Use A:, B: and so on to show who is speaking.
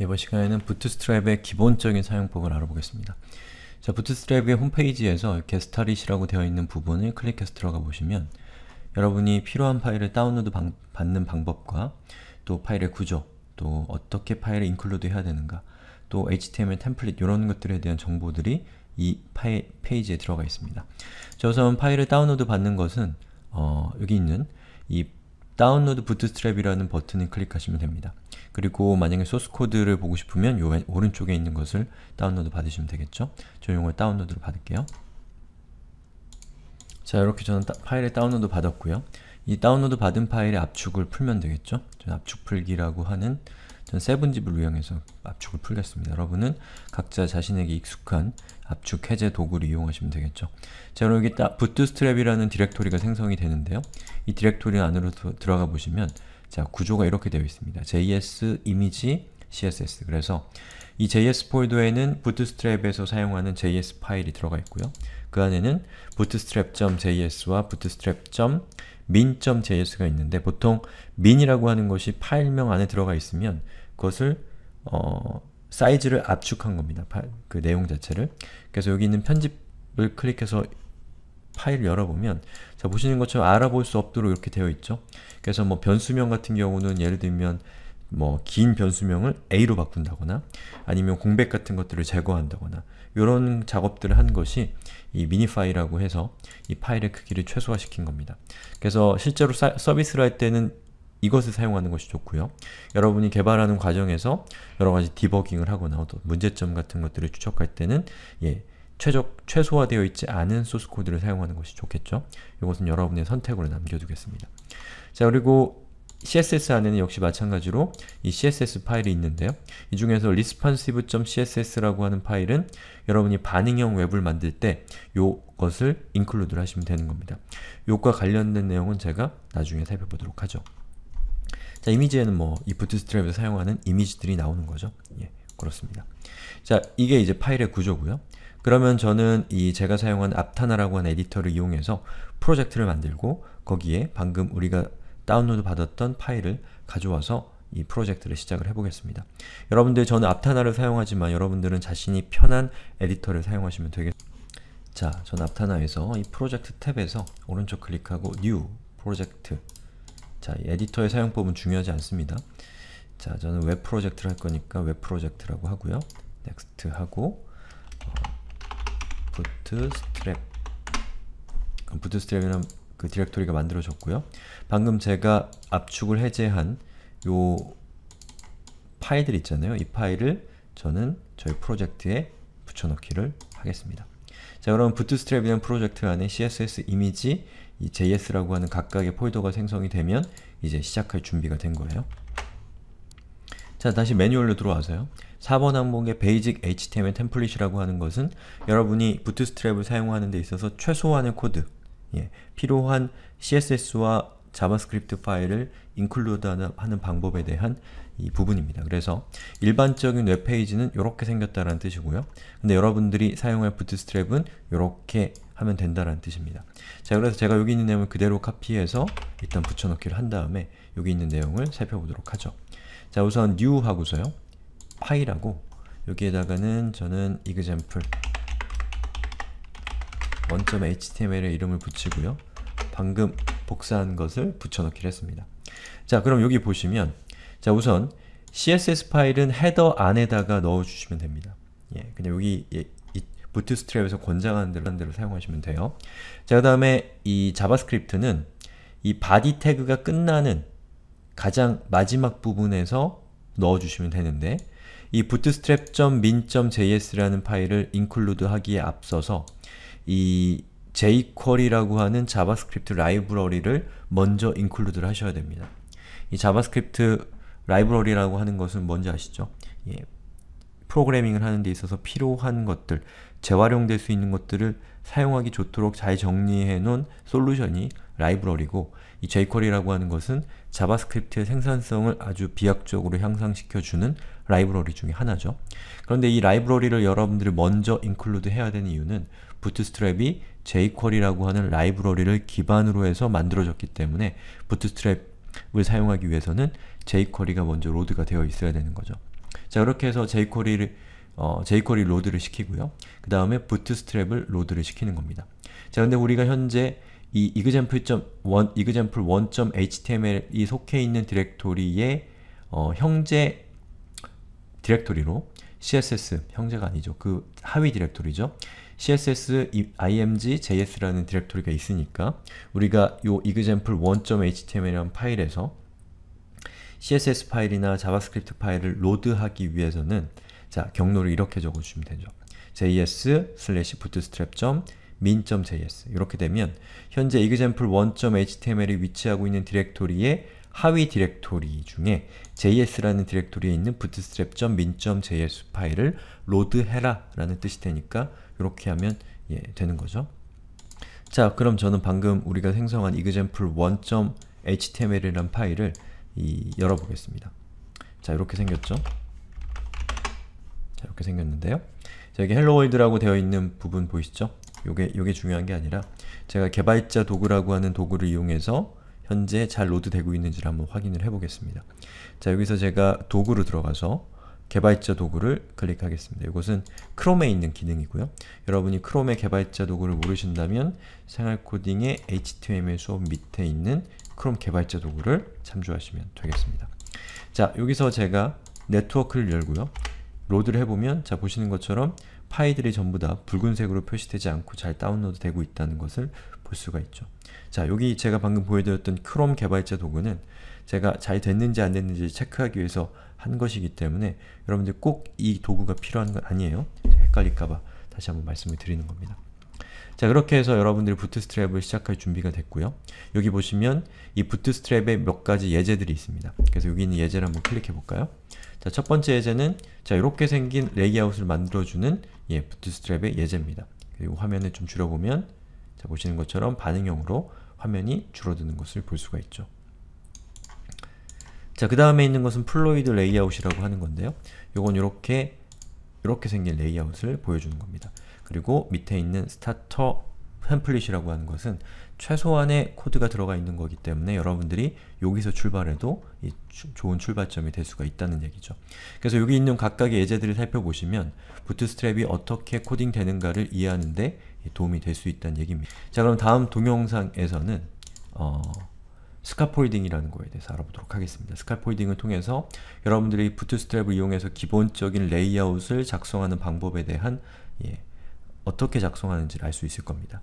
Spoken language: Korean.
A: 이번 시간에는 부트스트랩의 기본적인 사용법을 알아보겠습니다. 자, 부트스트랩의 홈페이지에서 게스타릿이라고 되어 있는 부분을 클릭해서 들어가 보시면 여러분이 필요한 파일을 다운로드 방, 받는 방법과 또 파일의 구조, 또 어떻게 파일을 인클루드 해야 되는가 또 HTML 템플릿 이런 것들에 대한 정보들이 이 파일, 페이지에 들어가 있습니다. 자, 우선 파일을 다운로드 받는 것은 어, 여기 있는 이 다운로드 부트스트랩이라는 버튼을 클릭하시면 됩니다. 그리고 만약에 소스코드를 보고 싶으면 요 오른쪽에 있는 것을 다운로드 받으시면 되겠죠? 저 용을 다운로드로 받을게요. 자, 이렇게 저는 파일을 다운로드 받았고요. 이 다운로드 받은 파일의 압축을 풀면 되겠죠? 저 압축 풀기라고 하는 전 세븐집을 이용해서 압축을 풀겠습니다. 여러분은 각자 자신에게 익숙한 압축 해제 도구를 이용하시면 되겠죠. 자, 여러 여기 딱 부트스트랩이라는 디렉토리가 생성이 되는데요. 이 디렉토리 안으로 들어가 보시면 자, 구조가 이렇게 되어 있습니다. js 이미지 css 그래서 이 js 폴더에는 부트스트랩에서 사용하는 js 파일이 들어가 있고요. 그 안에는 bootstrap.js와 bootstrap. min.js가 있는데 보통 min이라고 하는 것이 파일명 안에 들어가 있으면 그것을 어, 사이즈를 압축한 겁니다. 파그 내용 자체를. 그래서 여기 있는 편집을 클릭해서 파일 열어보면 자 보시는 것처럼 알아볼 수 없도록 이렇게 되어 있죠. 그래서 뭐 변수명 같은 경우는 예를 들면 뭐긴 변수명을 A로 바꾼다거나 아니면 공백 같은 것들을 제거한다거나 이런 작업들을 한 것이 이 미니파이라고 해서 이 파일의 크기를 최소화시킨 겁니다. 그래서 실제로 사, 서비스를 할 때는 이것을 사용하는 것이 좋고요. 여러분이 개발하는 과정에서 여러가지 디버깅을 하거나 어 문제점 같은 것들을 추적할 때는 예, 최적, 최소화되어 있지 않은 소스코드를 사용하는 것이 좋겠죠. 이것은 여러분의 선택으로 남겨두겠습니다. 자 그리고 CSS 안에는 역시 마찬가지로 이 CSS 파일이 있는데요. 이 중에서 responsive.css라고 하는 파일은 여러분이 반응형 웹을 만들 때 요것을 include를 하시면 되는 겁니다. 요과 관련된 내용은 제가 나중에 살펴보도록 하죠. 자, 이미지에는 뭐 이 부트스트랩에서 사용하는 이미지들이 나오는 거죠. 예, 그렇습니다. 자, 이게 이제 파일의 구조고요. 그러면 저는 이 제가 사용한 앞타나라고 하는 에디터를 이용해서 프로젝트를 만들고 거기에 방금 우리가 다운로드 받았던 파일을 가져와서 이 프로젝트를 시작을 해보겠습니다. 여러분들 저는 앞타나를 사용하지만 여러분들은 자신이 편한 에디터를 사용하시면 되겠습니다. 자, 전 앞타나에서 이 프로젝트 탭에서 오른쪽 클릭하고 New 프로젝트 자, 에디터의 사용법은 중요하지 않습니다. 자, 저는 웹 프로젝트를 할 거니까 웹 프로젝트라고 하고요. 넥스트 하고 어, 부트스트랩 부트스트랩이란 그 디렉토리가 만들어졌고요. 방금 제가 압축을 해제한 요 파일들 있잖아요. 이 파일을 저는 저희 프로젝트에 붙여넣기를 하겠습니다. 자 그럼 부트스트랩이라는 프로젝트 안에 css 이미지, 이 js라고 하는 각각의 폴더가 생성이 되면 이제 시작할 준비가 된 거예요. 자 다시 매뉴얼로 들어와서요. 4번 항목의 베이직 HTML 템플릿이라고 하는 것은 여러분이 부트스트랩을 사용하는 데 있어서 최소한의 코드, 예, 필요한 CSS와 자바스크립트 파일을 인클루드하는 방법에 대한 이 부분입니다. 그래서 일반적인 웹페이지는 이렇게 생겼다라는 뜻이고요. 근데 여러분들이 사용할 부트스트랩은 이렇게 하면 된다라는 뜻입니다. 자, 그래서 제가 여기 있는 내용을 그대로 카피해서 일단 붙여넣기를 한 다음에 여기 있는 내용을 살펴보도록 하죠. 자, 우선 new 하고서요. 파일하고 여기에다가는 저는 example 원점 html에 이름을 붙이고요. 방금 복사한 것을 붙여넣기를 했습니다. 자, 그럼 여기 보시면 자, 우선 css 파일은 헤더 안에다가 넣어주시면 됩니다. 예, 그냥 여기 예, 부트스트랩에서 권장하는 대로, 대로 사용하시면 돼요. 자, 그 다음에 이 자바스크립트는 이 body 태그가 끝나는 가장 마지막 부분에서 넣어주시면 되는데 이 bootstrap.min.js라는 파일을 include 하기에 앞서서 이 jQuery라고 하는 자바스크립트 라이브러리를 먼저 인클루드를 하셔야 됩니다. 이 자바스크립트 라이브러리라고 하는 것은 뭔지 아시죠? 예, 프로그래밍을 하는 데 있어서 필요한 것들, 재활용될 수 있는 것들을 사용하기 좋도록 잘 정리해 놓은 솔루션이 라이브러리고 이 jQuery라고 하는 것은 자바스크립트의 생산성을 아주 비약적으로 향상시켜주는 라이브러리 중에 하나죠. 그런데 이 라이브러리를 여러분들이 먼저 인클루드 해야 되는 이유는 부트스트랩이 jQuery라고 하는 라이브러리를 기반으로 해서 만들어졌기 때문에 부트스트랩을 사용하기 위해서는 jQuery가 먼저 로드가 되어 있어야 되는 거죠. 자, 이렇게 해서 jQuery를 어, jQuery 로드를 시키고요. 그 다음에 부트스트랩을 로드를 시키는 겁니다. 자, 근데 우리가 현재 이 example.1, h t m l 이 속해 있는 디렉토리의 어, 형제 디렉토리로 css, 형제가 아니죠. 그 하위 디렉토리죠. css img js라는 디렉토리가 있으니까 우리가 요 example1.html이라는 파일에서 css 파일이나 자바스크립트 파일을 로드하기 위해서는 자, 경로를 이렇게 적어주시면 되죠. js slash bootstrap. min.js 이렇게 되면 현재 example1.html이 위치하고 있는 디렉토리의 하위 디렉토리 중에 js라는 디렉토리에 있는 bootstrap.min.js 파일을 로드해라 라는 뜻이 되니까 이렇게 하면 예, 되는 거죠. 자, 그럼 저는 방금 우리가 생성한 e x a m p l e 1 h t m l 이라 파일을 이, 열어보겠습니다. 자, 이렇게 생겼죠? 자, 이렇게 생겼는데요. 자, 여기 hello world라고 되어 있는 부분 보이시죠? 요게, 요게 중요한 게 아니라 제가 개발자 도구라고 하는 도구를 이용해서 현재 잘 로드되고 있는지를 한번 확인을 해보겠습니다. 자, 여기서 제가 도구로 들어가서 개발자 도구를 클릭하겠습니다. 이것은 크롬에 있는 기능이고요. 여러분이 크롬의 개발자 도구를 모르신다면 생활코딩의 HTML 수업 밑에 있는 크롬 개발자 도구를 참조하시면 되겠습니다. 자, 여기서 제가 네트워크를 열고요. 로드를 해보면 자 보시는 것처럼 파일들이 전부 다 붉은색으로 표시되지 않고 잘 다운로드 되고 있다는 것을 볼 수가 있죠. 자, 여기 제가 방금 보여드렸던 크롬 개발자 도구는 제가 잘 됐는지 안 됐는지 체크하기 위해서 한 것이기 때문에 여러분들 꼭 이 도구가 필요한 건 아니에요. 헷갈릴까봐 다시 한번 말씀을 드리는 겁니다. 자 그렇게 해서 여러분들이 부트스트랩을 시작할 준비가 됐고요. 여기 보시면 이 부트스트랩에 몇 가지 예제들이 있습니다. 그래서 여기 있는 예제를 한번 클릭해 볼까요? 자 첫 번째 예제는 자 이렇게 생긴 레이아웃을 만들어주는 예 부트스트랩의 예제입니다. 그리고 화면을 좀 줄여보면 자, 보시는 것처럼 반응형으로 화면이 줄어드는 것을 볼 수가 있죠. 자, 그 다음에 있는 것은 플로이드 레이아웃이라고 하는 건데요. 요건 이렇게 이렇게 생긴 레이아웃을 보여주는 겁니다. 그리고 밑에 있는 스타터 템플릿이라고 하는 것은 최소한의 코드가 들어가 있는 거기 때문에 여러분들이 여기서 출발해도 추, 좋은 출발점이 될 수가 있다는 얘기죠. 그래서 여기 있는 각각의 예제들을 살펴보시면 부트스트랩이 어떻게 코딩되는가를 이해하는데 도움이 될 수 있다는 얘기입니다. 자 그럼 다음 동영상에서는 어, 스카폴딩이라는 거에 대해서 알아보도록 하겠습니다. 스카폴딩을 통해서 여러분들이 부트스트랩을 이용해서 기본적인 레이아웃을 작성하는 방법에 대한 예, 어떻게 작성하는지를 알 수 있을 겁니다.